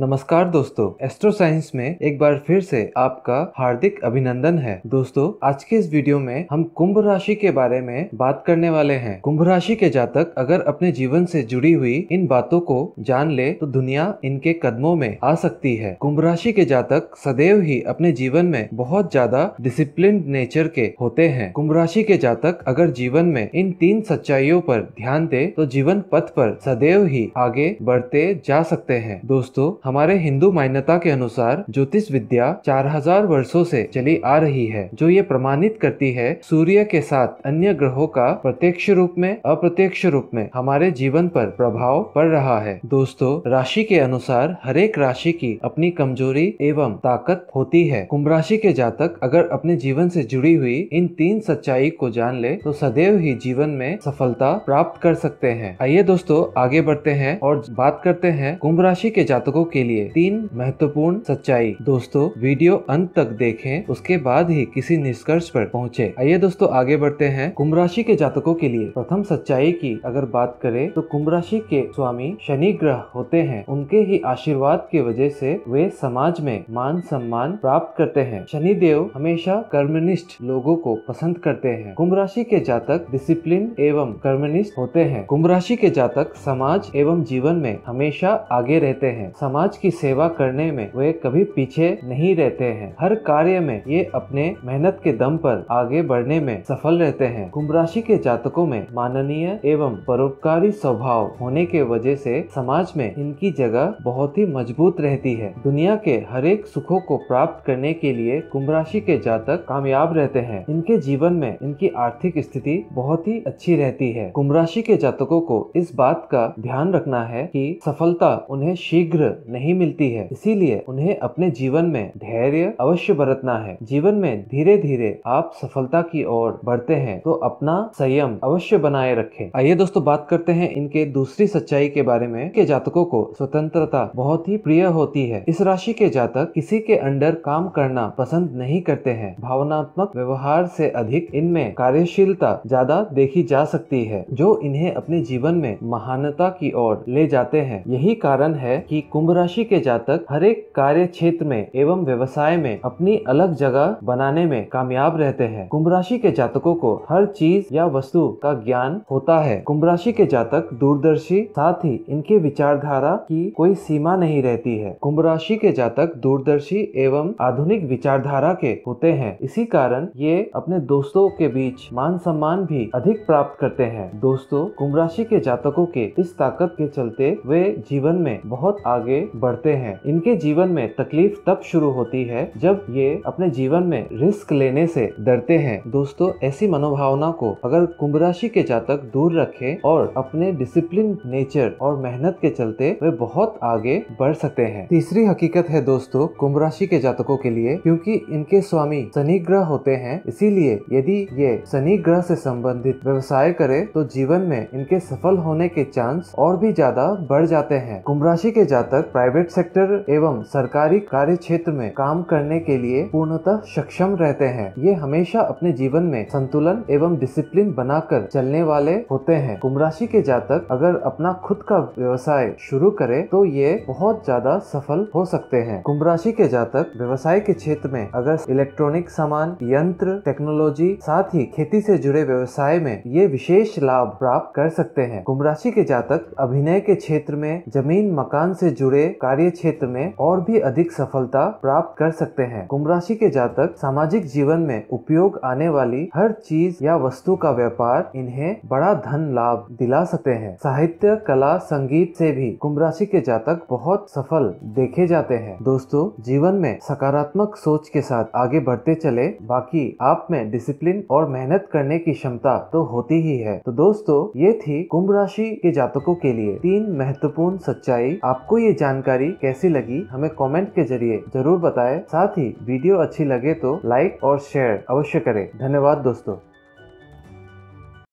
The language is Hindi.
नमस्कार दोस्तों एस्ट्रो साइंस में एक बार फिर से आपका हार्दिक अभिनंदन है दोस्तों आज के इस वीडियो में हम कुंभ राशि के बारे में बात करने वाले हैं कुंभ राशि के जातक अगर अपने जीवन से जुड़ी हुई इन बातों को जान ले तो दुनिया इनके कदमों में आ सकती है कुंभ राशि के जातक सदैव ही अपने जीवन में बहुत ज्यादा डिसिप्लिन नेचर के होते हैं कुंभ राशि के जातक अगर जीवन में इन तीन सच्चाइयों पर ध्यान दे तो जीवन पथ पर सदैव ही आगे बढ़ते जा सकते हैं दोस्तों हमारे हिंदू मान्यता के अनुसार ज्योतिष विद्या 4000 वर्षों से चली आ रही है जो ये प्रमाणित करती है सूर्य के साथ अन्य ग्रहों का प्रत्यक्ष रूप में अप्रत्यक्ष रूप में हमारे जीवन पर प्रभाव पड़ रहा है दोस्तों राशि के अनुसार हरेक राशि की अपनी कमजोरी एवं ताकत होती है कुंभ राशि के जातक अगर अपने जीवन से जुड़ी हुई इन तीन सच्चाई को जान ले तो सदैव ही जीवन में सफलता प्राप्त कर सकते हैं आइए दोस्तों आगे बढ़ते हैं और बात करते हैं कुंभ राशि के जातकों के लिए तीन महत्वपूर्ण सच्चाई दोस्तों वीडियो अंत तक देखें उसके बाद ही किसी निष्कर्ष पर पहुंचे आइए दोस्तों आगे बढ़ते हैं कुंभ राशि के जातकों के लिए प्रथम सच्चाई की अगर बात करें तो कुंभ राशि के स्वामी शनि ग्रह होते हैं उनके ही आशीर्वाद के वजह से वे समाज में मान सम्मान प्राप्त करते हैं शनि देव हमेशा कर्मनिष्ठ लोगों को पसंद करते हैं कुंभ राशि के जातक डिसिप्लिन एवं कर्मनिष्ठ होते हैं कुंभ राशि के जातक समाज एवं जीवन में हमेशा आगे रहते हैं समाज समाज की सेवा करने में वे कभी पीछे नहीं रहते हैं हर कार्य में ये अपने मेहनत के दम पर आगे बढ़ने में सफल रहते हैं कुंभ राशि के जातकों में माननीय एवं परोपकारी स्वभाव होने के वजह से समाज में इनकी जगह बहुत ही मजबूत रहती है दुनिया के हरेक सुखों को प्राप्त करने के लिए कुंभ राशि के जातक कामयाब रहते हैं इनके जीवन में इनकी आर्थिक स्थिति बहुत ही अच्छी रहती है कुंभ राशि के जातकों को इस बात का ध्यान रखना है कि सफलता उन्हें शीघ्र नहीं मिलती है इसीलिए उन्हें अपने जीवन में धैर्य अवश्य बरतना है जीवन में धीरे धीरे आप सफलता की ओर बढ़ते हैं तो अपना संयम अवश्य बनाए रखें आइए दोस्तों बात करते हैं इनके दूसरी सच्चाई के बारे में के जातकों को स्वतंत्रता बहुत ही प्रिय होती है इस राशि के जातक किसी के अंडर काम करना पसंद नहीं करते हैं भावनात्मक व्यवहार से अधिक इनमें कार्यशीलता ज्यादा देखी जा सकती है जो इन्हें अपने जीवन में महानता की ओर ले जाते हैं यही कारण है कि कुंभ राशि के जातक हरेक कार्य क्षेत्र में एवं व्यवसाय में अपनी अलग जगह बनाने में कामयाब रहते हैं कुंभ राशि के जातकों को हर चीज या वस्तु का ज्ञान होता है कुंभ राशि के जातक दूरदर्शी साथ ही इनके विचारधारा की कोई सीमा नहीं रहती है कुंभ राशि के जातक दूरदर्शी एवं आधुनिक विचारधारा के होते हैं इसी कारण ये अपने दोस्तों के बीच मान सम्मान भी अधिक प्राप्त करते हैं दोस्तों कुंभ राशि के जातकों के इस ताकत के चलते वे जीवन में बहुत आगे बढ़ते हैं इनके जीवन में तकलीफ तब शुरू होती है जब ये अपने जीवन में रिस्क लेने से डरते हैं दोस्तों ऐसी मनोभावना को अगर कुंभ राशि के जातक दूर रखे और अपने डिसिप्लिन नेचर और मेहनत के चलते वे बहुत आगे बढ़ सकते हैं तीसरी हकीकत है दोस्तों कुंभ राशि के जातकों के लिए क्योंकि इनके स्वामी शनि ग्रह होते हैं इसीलिए यदि ये शनि ग्रह से संबंधित व्यवसाय करे तो जीवन में इनके सफल होने के चांस और भी ज्यादा बढ़ जाते हैं कुंभ राशि के जातक प्राइवेट सेक्टर एवं सरकारी कार्य क्षेत्र में काम करने के लिए पूर्णतः सक्षम रहते हैं ये हमेशा अपने जीवन में संतुलन एवं डिसिप्लिन बनाकर चलने वाले होते हैं कुंभ राशि के जातक अगर अपना खुद का व्यवसाय शुरू करे तो ये बहुत ज्यादा सफल हो सकते हैं कुंभ राशि के जातक व्यवसाय के क्षेत्र में अगर इलेक्ट्रॉनिक सामान यंत्र टेक्नोलॉजी साथ ही खेती से जुड़े व्यवसाय में ये विशेष लाभ प्राप्त कर सकते हैं कुंभ राशि के जातक अभिनय के क्षेत्र में जमीन मकान से जुड़े कार्य क्षेत्र में और भी अधिक सफलता प्राप्त कर सकते हैं कुंभ राशि के जातक सामाजिक जीवन में उपयोग आने वाली हर चीज या वस्तु का व्यापार इन्हें बड़ा धन लाभ दिला सकते हैं साहित्य कला संगीत से भी कुंभ राशि के जातक बहुत सफल देखे जाते हैं दोस्तों जीवन में सकारात्मक सोच के साथ आगे बढ़ते चले बाकी आप में डिसिप्लिन और मेहनत करने की क्षमता तो होती ही है तो दोस्तों ये थी कुंभ राशि के जातकों के लिए तीन महत्वपूर्ण सच्चाई आपको ये जान जानकारी कैसी लगी हमें कमेंट के जरिए जरूर बताएं साथ ही वीडियो अच्छी लगे तो लाइक और शेयर अवश्य करें धन्यवाद दोस्तों